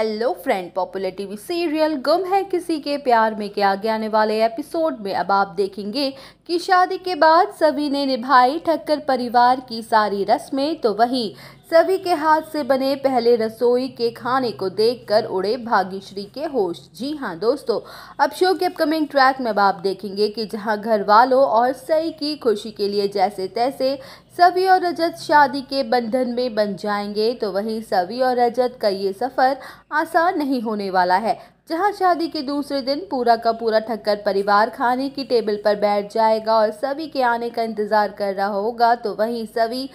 hello friend popular TV serial Ghum Hai किसी के प्यार में के आगे आने वाले एपिसोड में अब आप देखेंगे कि शादी के बाद सभी ने निभाई ठक्कर परिवार की सारी रस्में तो वहीं सभी के हाथ से बने पहले रसोई के खाने को देखकर उड़े भाग्यश्री के होश जी हाँ दोस्तों अब शो के अपकमिंग ट्रैक में आप देखेंगे कि जहां घर वालों और सई की खुशी के लिए जैसे तैसे सभी और रजत शादी के बंधन में बन जाएंगे तो वहीं सभी और रजत का ये सफ़र आसान नहीं होने वाला है जहां शादी के दूसरे दिन पूरा का पूरा ठक्कर परिवार खाने की टेबल पर बैठ जाएगा और सभी के आने का इंतज़ार कर रहा होगा तो वहीं सभी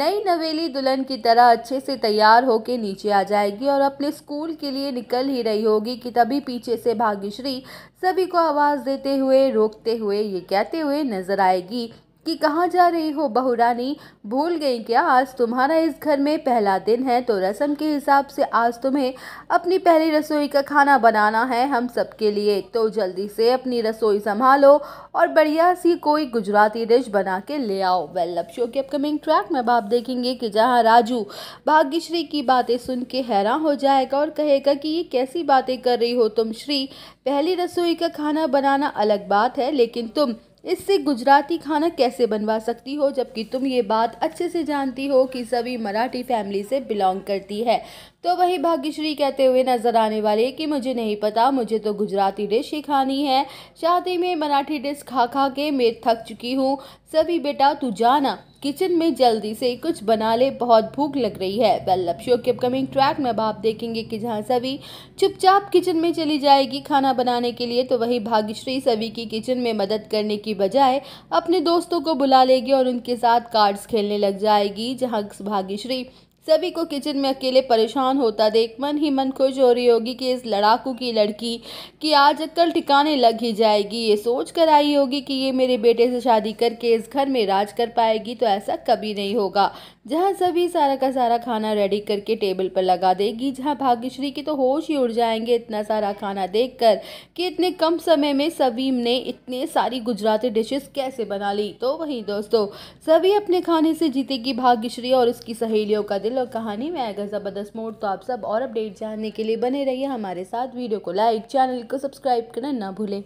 नई नवेली दुल्हन की तरह अच्छे से तैयार होकर नीचे आ जाएगी और अपने स्कूल के लिए निकल ही रही होगी कि तभी पीछे से भाग्यश्री सभी को आवाज़ देते हुए रोकते हुए ये कहते हुए नजर आएगी कि कहाँ जा रही हो बहुरानी भूल गई क्या आज तुम्हारा इस घर में पहला दिन है तो रस्म के हिसाब से आज तुम्हें अपनी पहली रसोई का खाना बनाना है हम सबके लिए तो जल्दी से अपनी रसोई संभालो और बढ़िया सी कोई गुजराती डिश बना के ले आओ वेल लव शो के अपकमिंग ट्रैक में अब आप देखेंगे कि जहाँ राजू भाग्यश्री की बातें सुन के हैरान हो जाएगा और कहेगा कि ये कैसी बातें कर रही हो तुम श्री पहली रसोई का खाना बनाना अलग बात है लेकिन तुम इससे गुजराती खाना कैसे बनवा सकती हो जबकि तुम ये बात अच्छे से जानती हो कि सभी मराठी फैमिली से बिलोंग करती है तो वही भाग्यश्री कहते हुए नज़र आने वाले कि मुझे नहीं पता मुझे तो गुजराती डिश ही खानी है शादी में मराठी डिश खा खा के मैं थक चुकी हूँ सभी बेटा तू जाना किचन में जल्दी से कुछ बना ले बहुत भूख लग रही है वेल शो के अपकमिंग ट्रैक में अब आप देखेंगे कि जहाँ सभी चुपचाप किचन में चली जाएगी खाना बनाने के लिए तो वहीं भाग्यश्री सभी की किचन में मदद करने की बजाय अपने दोस्तों को बुला लेगी और उनके साथ कार्ड्स खेलने लग जाएगी जहां भाग्यश्री सभी को किचन में अकेले परेशान होता देख मन ही मन खुश हो रही होगी कि इस लड़ाकू की लड़की की आज कल ठिकाने लग ही जाएगी ये सोच कर आई होगी कि ये मेरे बेटे से शादी करके इस घर में राज कर पाएगी तो ऐसा कभी नहीं होगा जहाँ सभी सारा का सारा खाना रेडी करके टेबल पर लगा देगी जहाँ भाग्यश्री के तो होश ही उड़ जाएंगे इतना सारा खाना कर कि इतने कम समय में सभीम ने इतने सारी गुजराती डिशेस कैसे बना ली तो वही दोस्तों सभी अपने खाने से जीतेगी भाग्यश्री और उसकी सहेलियों का दिल और कहानी में आएगा ज़बरदस्त मोड़ तो आप सब और अपडेट जानने के लिए बने रहिए हमारे साथ वीडियो को लाइक चैनल को सब्सक्राइब करना ना भूलें